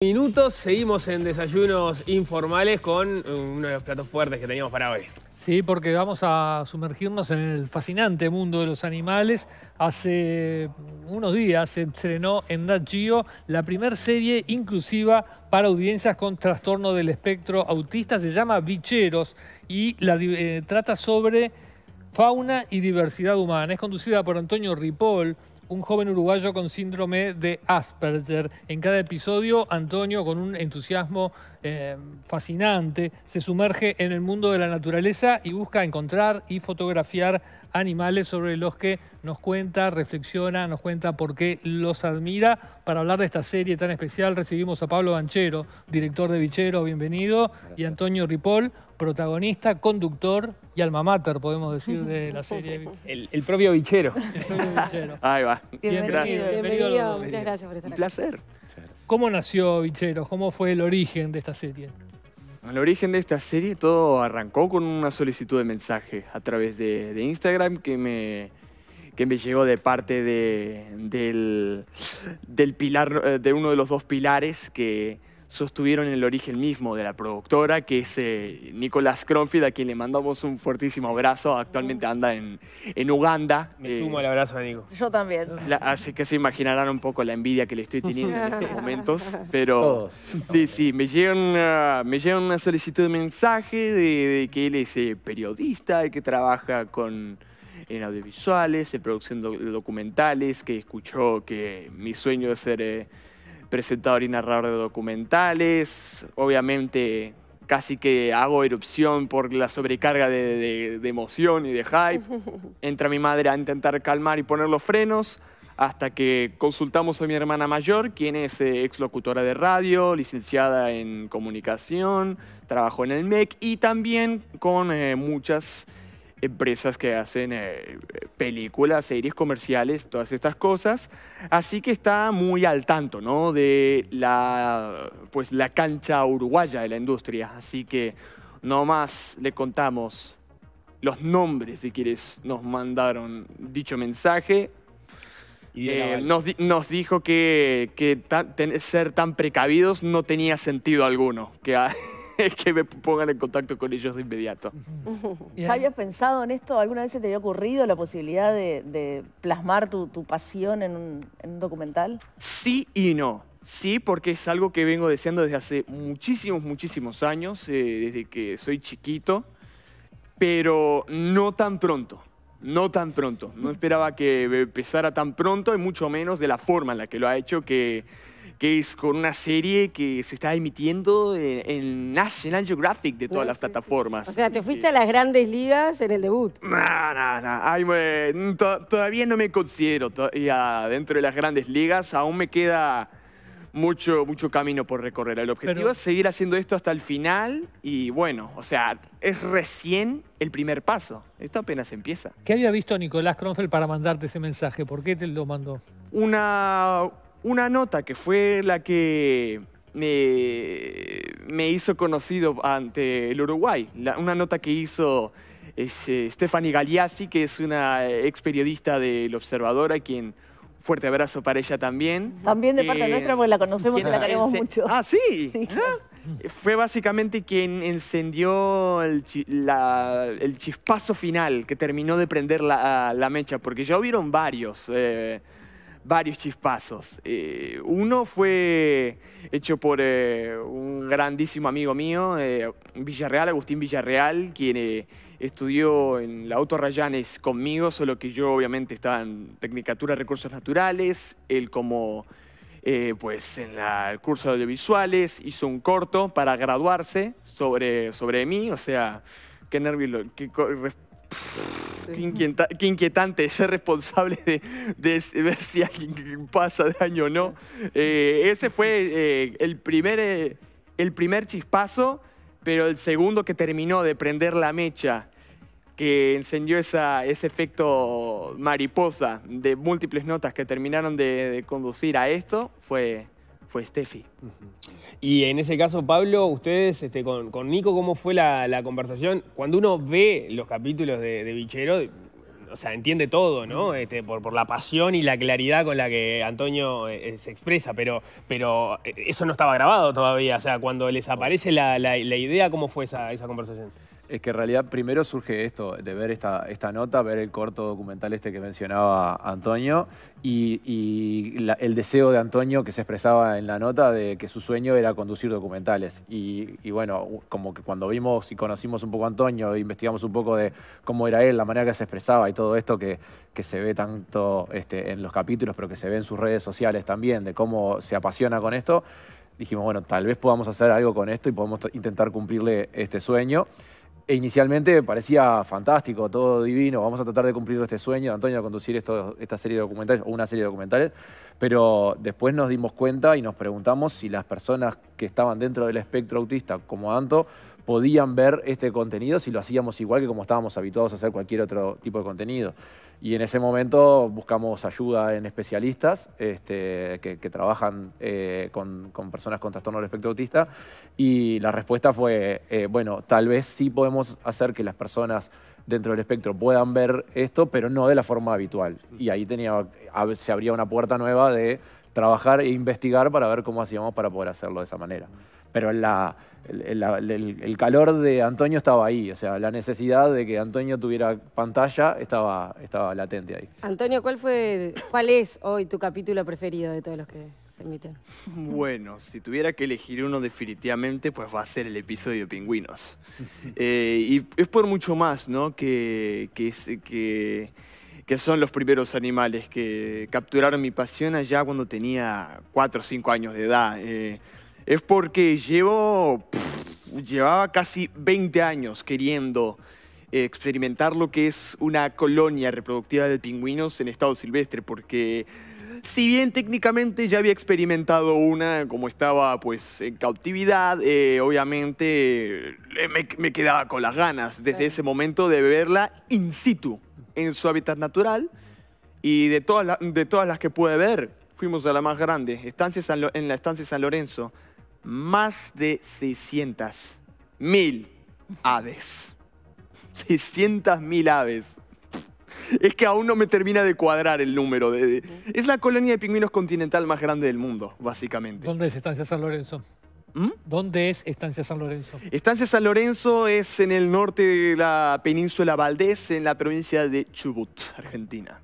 Minutos, seguimos en desayunos informales con eh, uno de los platos fuertes que teníamos para hoy. Sí, porque vamos a sumergirnos en el fascinante mundo de los animales. Hace unos días se estrenó en Nat la primera serie inclusiva para audiencias con trastorno del espectro autista. Se llama Bicheros y eh, trata sobre fauna y diversidad humana. Es conducida por Antonio Ripoll, un joven uruguayo con síndrome de Asperger. En cada episodio, Antonio, con un entusiasmo eh, fascinante, se sumerge en el mundo de la naturaleza y busca encontrar y fotografiar animales sobre los que nos cuenta, reflexiona, nos cuenta por qué los admira. Para hablar de esta serie tan especial recibimos a Pablo Banchero, director de Vichero, bienvenido, y Antonio Ripoll, protagonista, conductor y alma mater, podemos decir, de la serie. El, propio Vichero. Ahí va. Bienvenido, muchas gracias por estar aquí. Un placer. ¿Cómo nació Bicheros? ¿Cómo fue el origen de esta serie? El origen de esta serie todo arrancó con una solicitud de mensaje a través de, Instagram que me, que me llegó de parte de, del, del, pilar, eh, de uno de los dos pilares que, sostuvieron el origen mismo de la productora, que es eh, Nicolás Cronfield, a quien le mandamos un fuertísimo abrazo. Actualmente anda en, en Uganda. Me eh, sumo al abrazo a Nico. Yo también. así que se imaginarán un poco la envidia que le estoy teniendo en estos momentos. Pero sí, sí, me llega una, ah, me llega una solicitud de mensaje de, que él es eh, periodista que trabaja con en audiovisuales, en producción de documentales, que escuchó que mi sueño es ser presentador y narrador de documentales, obviamente casi que hago erupción por la sobrecarga de, emoción y de hype. Entra mi madre a intentar calmar y poner los frenos hasta que consultamos a mi hermana mayor, quien es eh, exlocutora de radio, licenciada en comunicación, trabajó en el MEC y también con eh, muchas empresas que hacen eh, películas, series comerciales, todas estas cosas. Así que está muy al tanto, ¿no? De la, pues, la cancha uruguaya de la industria. Así que no más le contamos los nombres de quienes nos mandaron dicho mensaje. Eh, nos, dijo que, ser tan precavidos no tenía sentido alguno, que me pongan en contacto con ellos de inmediato. ¿Ya habías pensado en esto? ¿Alguna vez te había ocurrido la posibilidad de, plasmar tu, pasión en un, documental? Sí y no. Sí, porque es algo que vengo deseando desde hace muchísimos, muchísimos años, eh, desde que soy chiquito, pero no tan pronto, no tan pronto. No esperaba que empezara tan pronto y mucho menos de la forma en la que lo ha hecho, que que es con una serie que se está emitiendo en, National Geographic de todas las plataformas. O sea, te fuiste a las grandes ligas en el debut. No, no, no. Ay, todavía no me considero ah, dentro de las grandes ligas. Aún me queda mucho, mucho camino por recorrer. El objetivo es seguir haciendo esto hasta el final y bueno, o sea, es recién el primer paso. Esto apenas empieza. ¿Qué había visto Nicolás Kronfeld para mandarte ese mensaje? ¿Por qué te lo mandó? Una una nota que fue la que eh, me, hizo conocido ante el Uruguay, una nota que hizo este, Stephanie que es una ex periodista del Observador, a quien fuerte abrazo para ella también. También de parte eh, nuestra, porque la conocemos y la queremos mucho. Ah, sí. Ah. Fue básicamente quien encendió el, chispazo final que terminó de prender la, mecha, porque ya hubieron varios. Eh, varios chispazos. Eh, uno fue hecho por eh, un grandísimo amigo mío, eh, Villarreal, Agustín Villarreal, quien estudió en la Auto Rayanes conmigo, solo que yo obviamente estaba en Tecnicatura de Recursos Naturales, él como... pues en la, el curso de audiovisuales hizo un corto para graduarse sobre, sobre mí, o sea, qué nervio, qué, Qué, inquietante ser responsable de, ver si alguien pasa de año o no. Eh, ese fue eh, el, primer, eh, el primer chispazo, pero el segundo que terminó de prender la mecha que encendió esa, ese efecto mariposa de múltiples notas que terminaron de conducir a esto fue, fue Steffi. Y en ese caso, Pablo, ustedes este, con, Nico, ¿cómo fue la, conversación? Cuando uno ve los capítulos de, de Bichero, o sea, entiende todo, ¿no? Este, por, la pasión y la claridad con la que Antonio eh, eh, se expresa, pero, pero eh, eso no estaba grabado todavía. O sea, cuando les aparece la, idea, ¿cómo fue esa, esa conversación? es que en realidad primero surge esto, de ver esta, esta nota, ver el corto documental este que mencionaba Antonio y, el deseo de Antonio que se expresaba en la nota de que su sueño era conducir documentales. Y, bueno, como que cuando vimos y conocimos un poco a Antonio, e investigamos un poco de cómo era él, la manera que se expresaba y todo esto que, que se ve tanto este, en los capítulos, pero que se ve en sus redes sociales también, de cómo se apasiona con esto, dijimos, bueno, tal vez podamos hacer algo con esto y podemos intentar cumplirle este sueño. E inicialmente parecía fantástico, todo divino, vamos a tratar de cumplir este sueño, Antonio, de conducir esta serie de documentales o una serie de documentales, pero después nos dimos cuenta y nos preguntamos si las personas que estaban dentro del espectro autista, como Anto, podían ver este contenido si lo hacíamos igual que como estábamos habituados a hacer cualquier otro tipo de contenido. Y en ese momento buscamos ayuda en especialistas este, que, trabajan eh, con, personas con trastorno del espectro autista. Y la respuesta fue, eh, bueno, tal vez sí podemos hacer que las personas dentro del espectro puedan ver esto, pero no de la forma habitual. Y ahí tenía, se abría una puerta nueva de trabajar e investigar para ver cómo hacíamos para poder hacerlo de esa manera pero el, calor de Antonio estaba ahí, o sea, la necesidad de que Antonio tuviera pantalla estaba, estaba latente ahí. Antonio, ¿cuál fue, cuál es hoy tu capítulo preferido de todos los que se emiten? Bueno, si tuviera que elegir uno definitivamente, pues va a ser el episodio de Pingüinos. Eh, y es por mucho más, ¿no? Que, que, son los primeros animales que capturaron mi pasión allá cuando tenía 4 o 5 años de edad. Eh, es porque llevo, llevaba casi 20 años queriendo eh, experimentar lo que es una colonia reproductiva de pingüinos en estado silvestre, porque si bien técnicamente ya había experimentado una, como estaba pues en cautividad, eh, obviamente eh, me, quedaba con las ganas desde ese momento de verla in situ, en su hábitat natural, y de todas, de todas las que pude ver, fuimos a la más grande, estancia en la estancia San Lorenzo más de 600 mil aves. 600 mil aves. Es que aún no me termina de cuadrar el número. De, es la colonia de pingüinos continental más grande del mundo, básicamente. ¿Dónde es Estancia San Lorenzo? ¿Mm? ¿Dónde es Estancia San Lorenzo? Estancia San Lorenzo es en el norte de la península Valdés, en la provincia de Chubut, Argentina.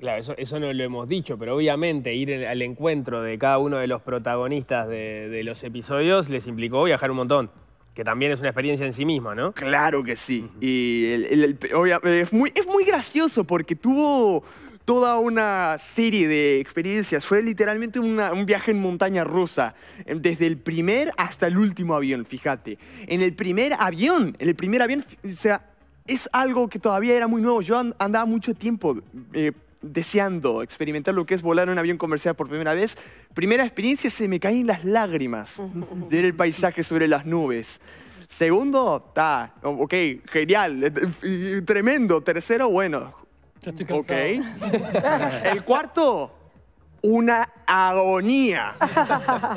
Claro, eso, no lo hemos dicho, pero obviamente ir al encuentro de cada uno de los protagonistas de, los episodios les implicó viajar un montón. Que también es una experiencia en sí misma, ¿no? Claro que sí. Y es muy gracioso porque tuvo toda una serie de experiencias. Fue literalmente un viaje en montaña rusa, em, desde el primer hasta el último avión, fíjate. En el primer avión, en el primer avión, o sea, es algo que todavía era muy nuevo. Yo andaba mucho tiempo eh, deseando experimentar lo que es volar en un avión comercial por primera vez. Primera experiencia, se me caen las lágrimas ver el paisaje sobre las nubes. Segundo, está, ok, genial, eh, tremendo. Tercero, bueno, El cuarto, una agonía.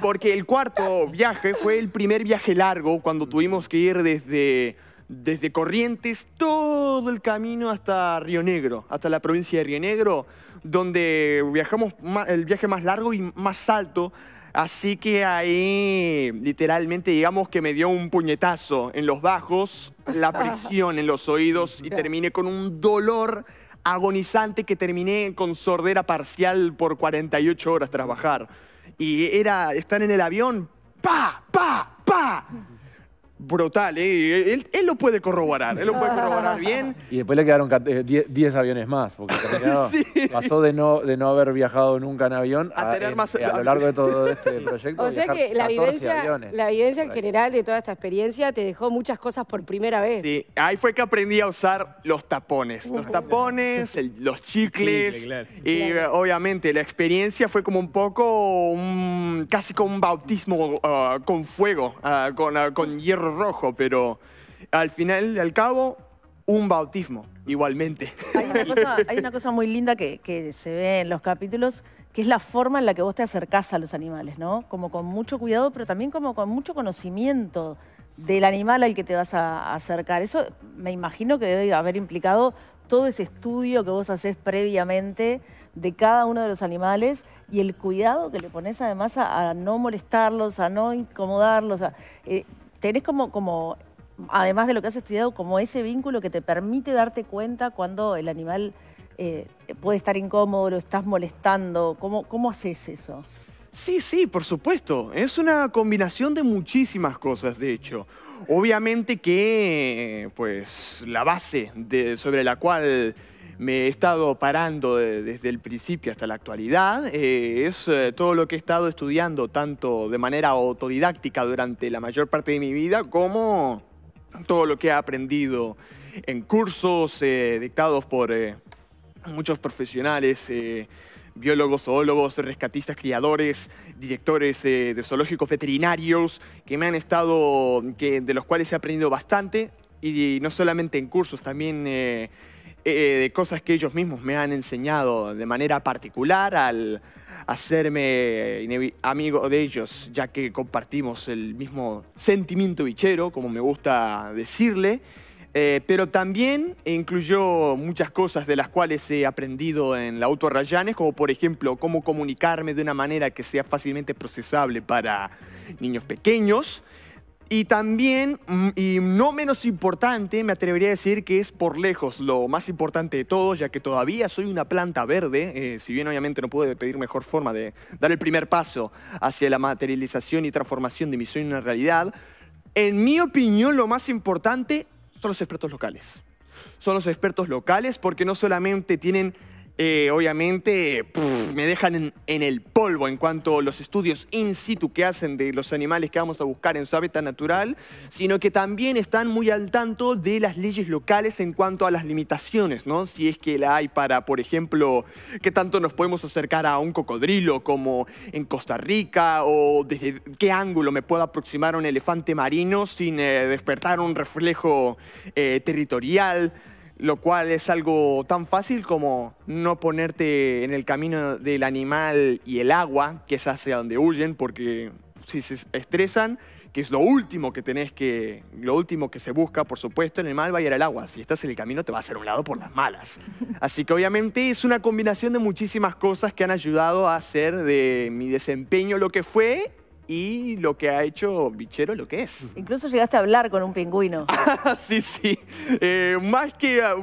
Porque el cuarto viaje fue el primer viaje largo cuando tuvimos que ir desde, desde Corrientes todo el camino hasta Río Negro, hasta la provincia de Río Negro, donde viajamos el viaje más largo y más alto. Así que ahí literalmente digamos que me dio un puñetazo en los bajos, la presión en los oídos y terminé con un dolor agonizante que terminé con sordera parcial por 48 horas trabajar Y era estar en el avión, pa, pa, pa brutal, ¿eh? él, lo puede corroborar, él lo puede corroborar bien. Y después le quedaron 10 eh, aviones más, porque pasó de no, de no haber viajado nunca en avión a, tener eh, a lo largo de todo este proyecto. O sea que la vivencia, la vivencia en general de toda esta experiencia te dejó muchas cosas por primera vez. Sí, ahí fue que aprendí a usar los tapones, los tapones, los chicles, y obviamente la experiencia fue como un poco, casi como un bautismo ah, con fuego, ah, ah, con hierro rojo, pero al final y al cabo, un bautismo, igualmente. Hay una cosa, muy linda que, se ve en los capítulos, que es la forma en la que vos te acercás a los animales, ¿no? Como con mucho cuidado, pero también como con mucho conocimiento del animal al que te vas a acercar. Eso me imagino que debe haber implicado todo ese estudio que vos haces previamente de cada uno de los animales y el cuidado que le pones además a, no molestarlos, a no incomodarlos. Eh, tenés como, además de lo que has estudiado, como ese vínculo que te permite darte cuenta cuando el animal eh, puede estar incómodo, lo estás molestando. ¿Cómo, haces eso? Sí, sí, por supuesto. Es una combinación de muchísimas cosas, de hecho. Obviamente que, pues, la base sobre la cual me he estado parando desde el principio hasta la actualidad eh, es eh, todo lo que he estado estudiando tanto de manera autodidáctica durante la mayor parte de mi vida como todo lo que he aprendido en cursos eh, dictados por muchos profesionales biólogos, zoólogos, rescatistas, criadores, directores de zoológicos veterinarios, que me han estado, que, de los cuales he aprendido bastante, y, no solamente en cursos, también eh, eh, eh, de cosas que ellos mismos me han enseñado de manera particular al hacerme amigo de ellos, ya que compartimos el mismo sentimiento bichero, como me gusta decirle. Eh, pero también incluyó muchas cosas de las cuales he aprendido en la Auto Rayanes, como por ejemplo cómo comunicarme de una manera que sea fácilmente procesable para niños pequeños, y también, mm, y no menos importante, me atrevería a decir que es por lejos lo más importante de todo, ya que todavía soy una planta verde, eh, si bien obviamente no puedo pedir mejor forma de dar el primer paso hacia la materialización y transformación de mi sueño en una realidad. En mi opinión, lo más importante son los expertos locales. Son los expertos locales porque no solamente tienen eh, obviamente me dejan en, el polvo en cuanto a los estudios in situ que hacen de los animales que vamos a buscar en su hábitat natural, sino que también están muy al tanto de las leyes locales en cuanto a las limitaciones, ¿no? Si es que la hay para, por ejemplo, qué tanto nos podemos acercar a un cocodrilo como en Costa Rica o desde qué ángulo me puedo aproximar a un elefante marino sin eh, despertar un reflejo eh, territorial lo cual es algo tan fácil como no ponerte en el camino del animal y el agua, que es hacia donde huyen, porque si se estresan, que es lo último que tenés que, lo último que se busca, por supuesto, en el mal va a ir al agua. Si estás en el camino te va a hacer un lado por las malas. Así que obviamente es una combinación de muchísimas cosas que han ayudado a hacer de mi desempeño lo que fue y lo que ha hecho Bichero lo que es. Incluso llegaste a hablar con un pingüino. Ah, sí, sí. Eh, más que, ah,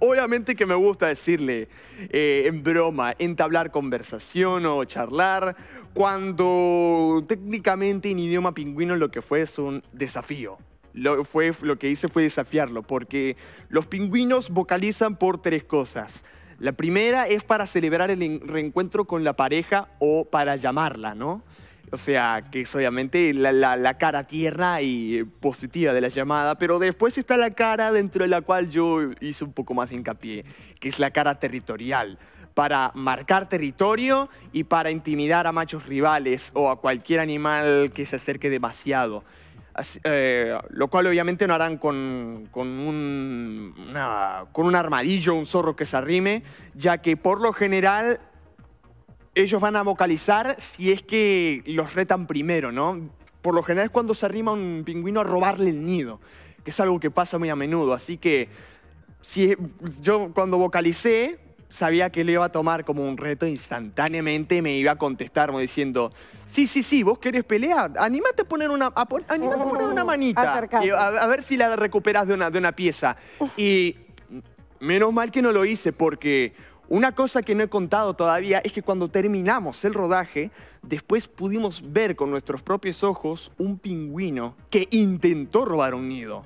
obviamente que me gusta decirle eh, en broma, entablar conversación o charlar, cuando técnicamente en idioma pingüino lo que fue es un desafío. Lo, fue, lo que hice fue desafiarlo, porque los pingüinos vocalizan por tres cosas. La primera es para celebrar el reencuentro con la pareja o para llamarla, ¿no? O sea, que es obviamente la, la, cara tierna y positiva de la llamada, pero después está la cara dentro de la cual yo hice un poco más hincapié, que es la cara territorial, para marcar territorio y para intimidar a machos rivales o a cualquier animal que se acerque demasiado. Eh, lo cual obviamente no harán con, con, un, con un armadillo, un zorro que se arrime, ya que por lo general ellos van a vocalizar si es que los retan primero, ¿no? Por lo general es cuando se arrima un pingüino a robarle el nido, que es algo que pasa muy a menudo. Así que si, yo cuando vocalicé sabía que le iba a tomar como un reto instantáneamente me iba a contestar diciendo, sí, sí, sí, vos querés pelear, Anímate a poner una, a una manita, a, ver si la recuperas de una, de una pieza. Y menos mal que no lo hice porque una cosa que no he contado todavía es que cuando terminamos el rodaje, después pudimos ver con nuestros propios ojos un pingüino que intentó robar un nido.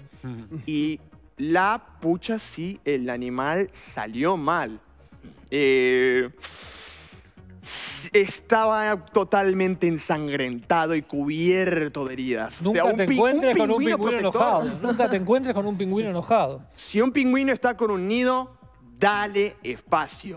Y la pucha sí, el animal salió mal. Eh, estaba totalmente ensangrentado y cubierto de heridas. Nunca te encuentres con un Nunca te encuentres con un pingüino enojado. Si un pingüino está con un nido, dale espacio,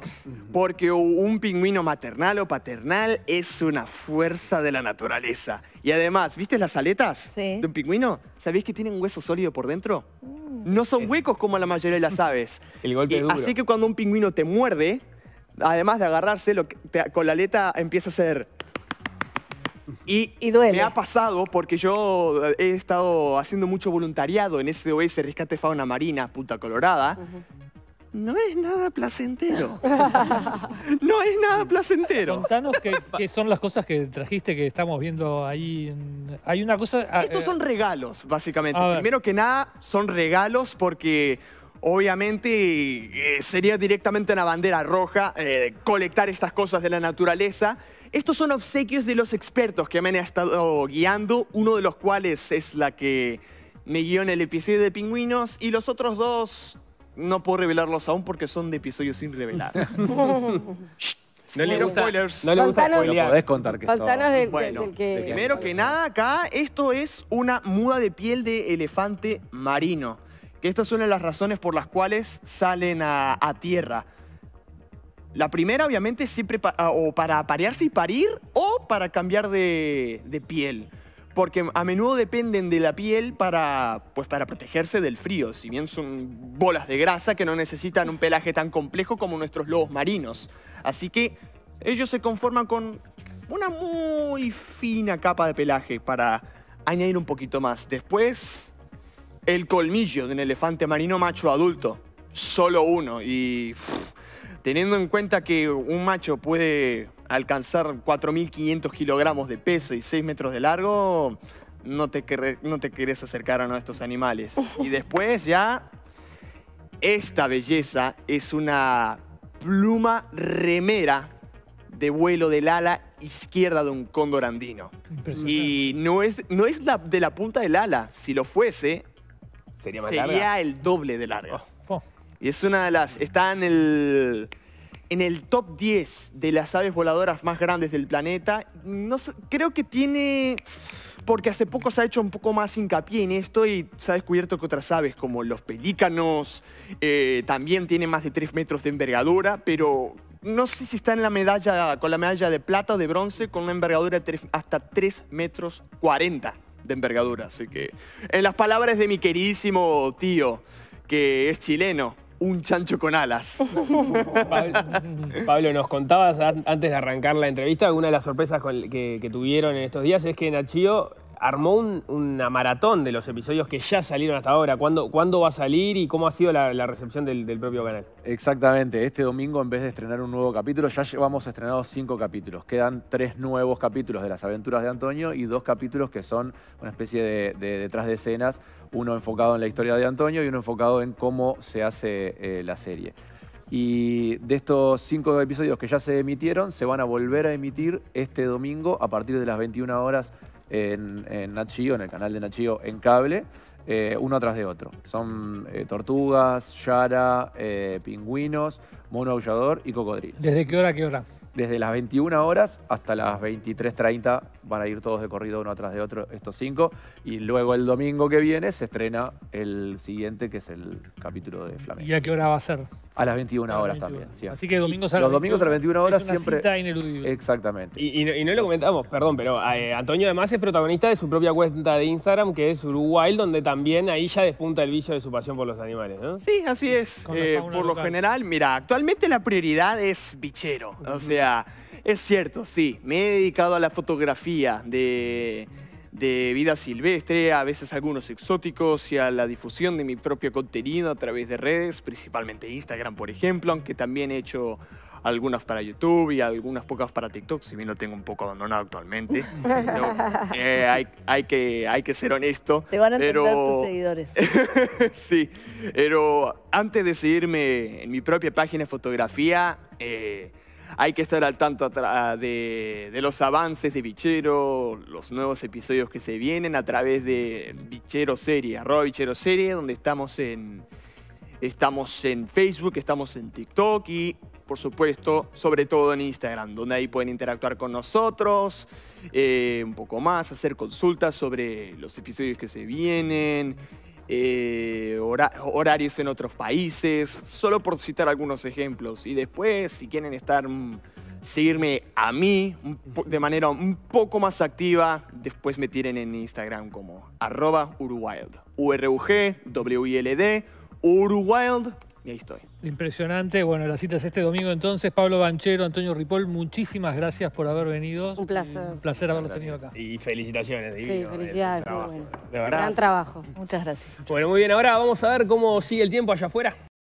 porque un pingüino maternal o paternal es una fuerza de la naturaleza. Y además, ¿viste las aletas de un pingüino? ¿Sabéis que tienen hueso sólido por dentro? Mm. No son huecos como la mayoría de las aves. El golpe duro. Así que cuando un pingüino te muerde, además de agarrarse, con la aleta empieza a hacer... Y, duele. Me ha pasado porque yo eh, he estado haciendo mucho voluntariado en SOS Rescate Fauna Marina, Punta Colorada no es nada placentero. no es nada placentero. Contanos qué, son las cosas que trajiste que estamos viendo ahí. Hay una cosa... Ah, Estos son eh, regalos, básicamente. Primero que nada, son regalos porque... Obviamente eh, sería directamente una bandera roja eh, colectar estas cosas de la naturaleza. Estos son obsequios de los expertos que me han estado guiando, uno de los cuales es la que me guió en el episodio de Pingüinos y los otros dos no puedo revelarlos aún porque son de episodios sin revelar. No le gusta, spoilers. No le gusta podés contar que son. bueno, Primero que nada, acá esto es una muda de piel de elefante marino. Que esta es una de las razones por las cuales salen a, tierra. La primera, obviamente, siempre o para aparearse y parir o para cambiar de piel porque a menudo dependen de la piel para, pues, para protegerse del frío, si bien son bolas de grasa que no necesitan un pelaje tan complejo como nuestros lobos marinos. Así que ellos se conforman con una muy fina capa de pelaje para añadir un poquito más. Después, el colmillo de un elefante marino macho adulto, solo uno, y teniendo en cuenta que un macho puede alcanzar 4.500 kilogramos de peso y 6 metros de largo, no te, querés, acercar a uno estos animales. Y después ya, esta belleza es una pluma remera de vuelo del ala izquierda de un cóndor andino. Y no es, no es de la punta del ala. Si lo fuese, sería, el doble de largo. Oh. Y es una de las... Está en el en el top 10 de las aves voladoras más grandes del planeta. creo que tiene... Porque hace poco se ha hecho un poco más hincapié en esto y se ha descubierto que otras aves como los pelícanos eh, también tienen más de 3 metros de envergadura, pero no sé si está en la medalla, con la medalla de plata o de bronce, con una envergadura de hasta 3 metros 40 de envergadura. Así que, en las palabras de mi queridísimo tío, que es chileno, un chancho con alas. Pablo, nos contabas antes de arrancar la entrevista, alguna de las sorpresas que, que tuvieron en estos días es que Nachío armó una maratón de los episodios que ya salieron hasta ahora. ¿Cuándo, va a salir y cómo ha sido la, recepción del, propio canal? Exactamente. Este domingo, en vez de estrenar un nuevo capítulo, ya llevamos estrenados cinco capítulos. Quedan tres nuevos capítulos de las aventuras de Antonio y dos capítulos que son una especie de, detrás de escenas. Uno enfocado en la historia de Antonio y uno enfocado en cómo se hace eh, la serie. Y de estos cinco episodios que ya se emitieron, se van a volver a emitir este domingo a partir de las 21 horas en, en en el canal de Nachio en cable, eh, uno tras de otro. Son eh, tortugas, yara, eh, pingüinos, mono aullador y cocodrilo. ¿Desde qué hora a qué hora? Desde las 21 horas hasta las 23.30 van ir todos de corrido uno atrás de otro, estos cinco. Y luego el domingo que viene se estrena el siguiente, que es el capítulo de Flamengo. ¿Y a qué hora va a ser? A las 21 horas también. sí Así que domingos a Los domingos a las 21 horas siempre. Cita ineludible. Exactamente. Y, no, lo comentamos, perdón, pero eh, Antonio además es protagonista de su propia cuenta de Instagram, que es Uruguay, donde también ahí ya despunta el vicio de su pasión por los animales, ¿no? Sí, así es. Eh, por lo general, mira, actualmente la prioridad es bichero. O sea. Es cierto, sí, me he dedicado a la fotografía de, vida silvestre, a veces algunos exóticos y a la difusión de mi propio contenido a través de redes, principalmente Instagram, por ejemplo, aunque también he hecho algunas para YouTube y algunas pocas para TikTok, si bien lo tengo un poco abandonado actualmente. Eh, hay, que, hay que ser honesto. Te van a entender tus seguidores. sí, pero antes de seguirme en mi propia página de fotografía, eh, hay que estar al tanto ah, de, de, los avances de Bichero, los nuevos episodios que se vienen a través de Bichero Serie, arroba Bichero Serie, donde estamos en, estamos en Facebook, estamos en TikTok y por supuesto, sobre todo en Instagram, donde ahí pueden interactuar con nosotros eh, un poco más, hacer consultas sobre los episodios que se vienen, eh, horarios en otros países, solo por citar algunos ejemplos. Y después, si quieren estar, mm, seguirme a mí de manera un poco más activa, después me tienen en Instagram como arroba uruwild, u r g w l d y ahí estoy. Impresionante. Bueno, las citas este domingo entonces. Pablo Banchero, Antonio Ripoll, muchísimas gracias por haber venido. Un placer. Un placer haberlos tenido acá. Y felicitaciones, divino. Sí, eh, felicidades. De verdad. Gran trabajo. Muchas gracias. Bueno, muy bien. Ahora vamos a ver cómo sigue el tiempo allá afuera.